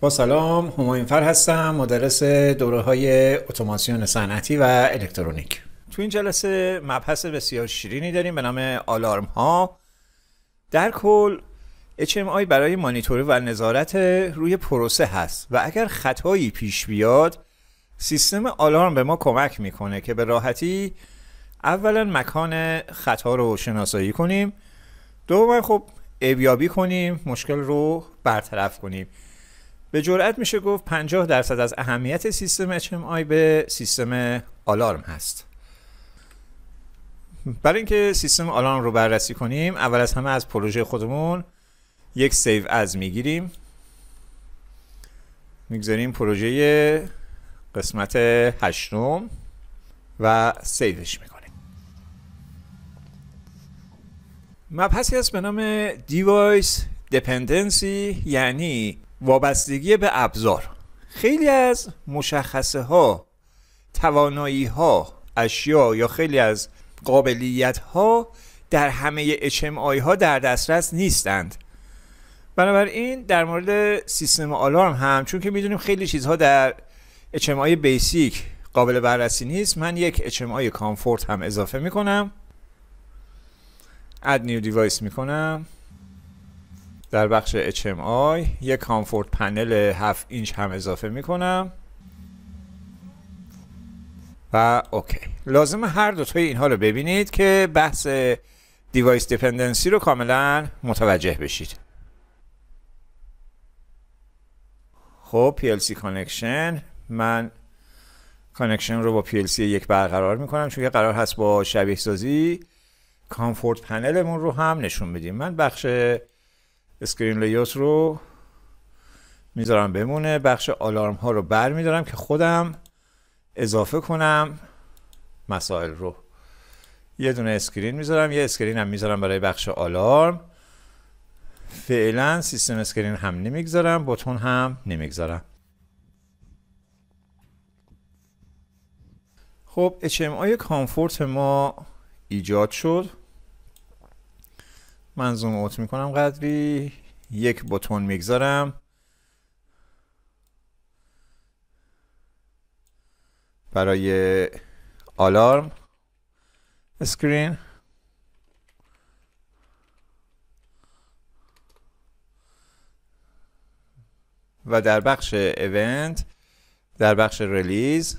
با سلام هماین فر هستم مدرس دوره های اتوماسیون صنعتی و الکترونیک تو این جلسه مبحث بسیار شیرینی داریم به نام آلارم ها در کل HMI برای مانیتوری و نظارت روی پروسه هست و اگر خطایی پیش بیاد سیستم آلارم به ما کمک میکنه که به راحتی اولا مکان خطا رو شناسایی کنیم دوما خب ابیابی کنیم مشکل رو برطرف کنیم به جرئت میشه گفت 50 درصد از اهمیت سیستم HMI به سیستم آلارم هست برای اینکه سیستم آلارم رو بررسی کنیم اول از همه از پروژه خودمون یک سیو از میگیریم میگذاریم پروژه قسمت هشتم و سیوش میکنیم مبحثی هست به نام دیوایس دپندنسی یعنی وابستگی به ابزار خیلی از مشخصه ها توانایی ها اشیا یا خیلی از قابلیت ها در همه HMI ها در دسترس نیستند بنابراین در مورد سیستم آلارم هم چون که میدونیم خیلی چیزها در HMI بیسیک قابل بررسی نیست من یک HMI کامفورت هم اضافه میکنم اد New دیوایس میکنم در بخش HMI یک کامفورت پنل 7 اینچ هم اضافه میکنم و اوکی لازم هر دوتای اینها رو ببینید که بحث دیوایس دیپندنسی رو کاملا متوجه بشید خب PLC کانکشن من کانکشن رو با PLC یک برقرار کنم چون که قرار هست با شبیه سازی کامفورت پنلمون رو هم نشون بدیم من بخش اسکرین لیوت رو میذارم بمونه بخش آلارم ها رو بر میدارم که خودم اضافه کنم مسائل رو یه دونه اسکرین میذارم یه اسکرین هم میذارم برای بخش آلارم فعلا سیستم اسکرین هم نمیگذارم بوتون هم نمیگذارم خب HMI کامفورت ما ایجاد شد من زوم اوت میکنم قدری یک بتون میگذارم برای آلارم اسکرین و در بخش ایونت در بخش ریلیز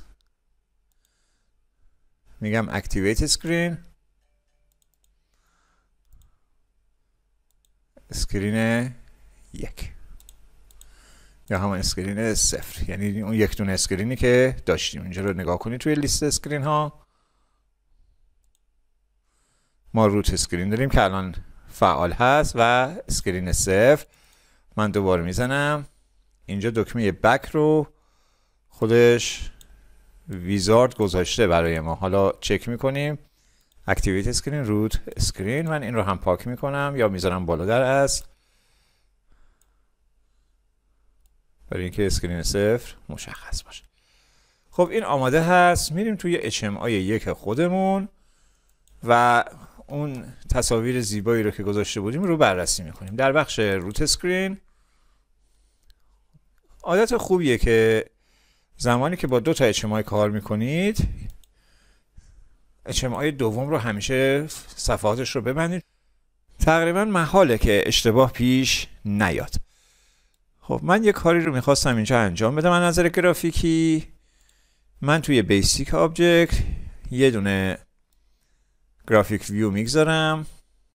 میگم اکتیویت اسکرین اسکرین یک یا همون اسکرین صفر یعنی اون یک دونه اسکرینی که داشتیم اینجا رو نگاه کنید توی لیست اسکرین ها ما روت اسکرین داریم که الان فعال هست و اسکرین صفر من دوباره میزنم اینجا دکمه بک رو خودش ویزارد گذاشته برای ما حالا چک میکنیم اکتیویت اسکرین روت اسکرین من این رو هم پاک میکنم یا میذارم بالا در اصل برای اینکه اسکرین صفر مشخص باشه خب این آماده هست میریم توی HMI یک خودمون و اون تصاویر زیبایی رو که گذاشته بودیم رو بررسی میکنیم در بخش روت اسکرین عادت خوبیه که زمانی که با دو تا HMI کار میکنید HMI دوم رو همیشه صفحاتش رو ببندید تقریبا محاله که اشتباه پیش نیاد خب من یه کاری رو میخواستم اینجا انجام بدم از نظر گرافیکی من توی بیسیک آبجکت یه دونه گرافیک ویو میگذارم